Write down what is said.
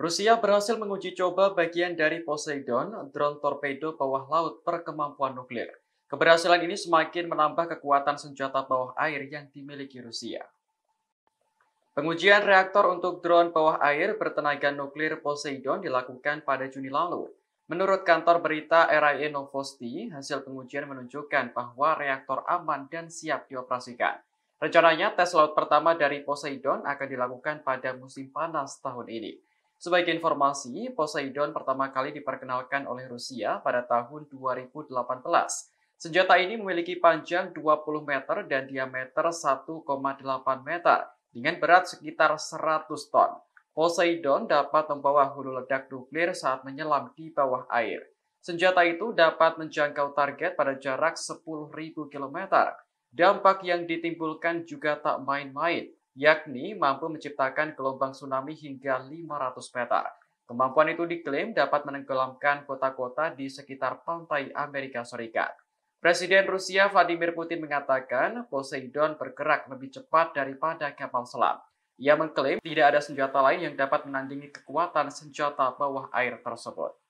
Rusia berhasil menguji coba bagian dari Poseidon, drone torpedo bawah laut berkemampuan nuklir. Keberhasilan ini semakin menambah kekuatan senjata bawah air yang dimiliki Rusia. Pengujian reaktor untuk drone bawah air bertenaga nuklir Poseidon dilakukan pada Juni lalu. Menurut kantor berita RIA Novosti, hasil pengujian menunjukkan bahwa reaktor aman dan siap dioperasikan. Rencananya, tes laut pertama dari Poseidon akan dilakukan pada musim panas tahun ini. Sebagai informasi, Poseidon pertama kali diperkenalkan oleh Rusia pada tahun 2018. Senjata ini memiliki panjang 20 meter dan diameter 1,8 meter dengan berat sekitar 100 ton. Poseidon dapat membawa hulu ledak nuklir saat menyelam di bawah air. Senjata itu dapat menjangkau target pada jarak 10.000 km. Dampak yang ditimbulkan juga tak main-main yakni mampu menciptakan gelombang tsunami hingga 500 meter. Kemampuan itu diklaim dapat menenggelamkan kota-kota di sekitar pantai Amerika Serikat. Presiden Rusia Vladimir Putin mengatakan Poseidon bergerak lebih cepat daripada kapal selam. Ia mengklaim tidak ada senjata lain yang dapat menandingi kekuatan senjata bawah air tersebut.